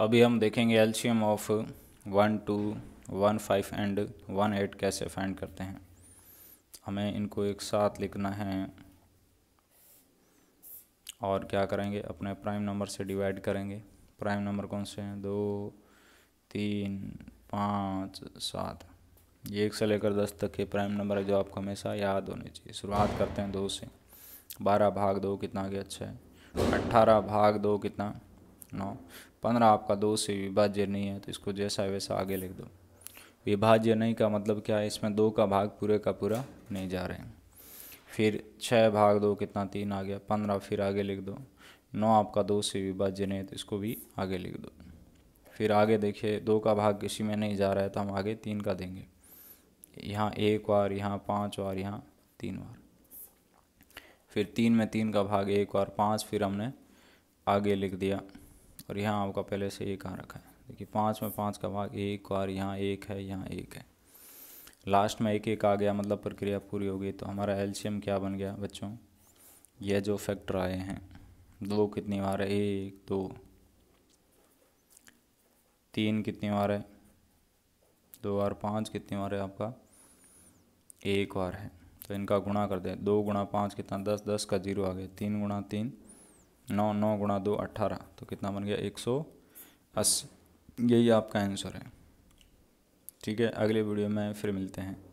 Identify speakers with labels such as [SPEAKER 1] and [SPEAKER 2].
[SPEAKER 1] अभी हम देखेंगे LCM of one two one five and one eight कैसे फाइंड करते हैं हमें इनको एक साथ लिखना है और क्या करेंगे अपने प्राइम नंबर से डिवाइड करेंगे प्राइम नंबर कौन से हैं दो तीन पाँच सात ये एक से लेकर दस तक के प्राइम नंबर है जो आपको हमेशा याद होने चाहिए शुरुआत करते हैं दो से बारह भाग दो कितना के अच्छा है अट्ठारह भाग दो कितना नौ पंद्रह आपका दो से विभाज्य नहीं है तो इसको जैसा वैसा आगे लिख दो विभाज्य नहीं का मतलब क्या है इसमें दो का भाग पूरे का पूरा नहीं जा रहे हैं फिर छः भाग दो कितना तीन आ गया पंद्रह फिर आगे लिख दो नौ आपका दो से विभाज्य नहीं है तो इसको भी आगे लिख दो फिर आगे देखिए दो का भाग किसी में नहीं जा रहा है तो हम आगे तीन का देंगे यहाँ एक बार यहाँ पाँच बार यहाँ तीन बार फिर तीन में तीन का भाग एक बार पाँच फिर हमने आगे लिख दिया और यहाँ आपका पहले से एक कहाँ रखा है देखिए पाँच में पाँच का भाग एक और यहाँ एक है यहाँ एक है लास्ट में एक एक आ गया मतलब प्रक्रिया पूरी हो गई तो हमारा एल्शियम क्या बन गया बच्चों यह जो फैक्टर आए हैं दो कितनी बार है एक दो तीन कितनी बार है दो बार पाँच कितनी बार है आपका एक बार है तो इनका गुणा कर दें दो गुणा पाँच कितना दस दस का जीरो आ गया तीन गुणा तीन नौ नौ गुणा दो अट्ठारह तो कितना बन गया एक सौ अस्सी यही आपका आंसर है ठीक है अगले वीडियो में फिर मिलते हैं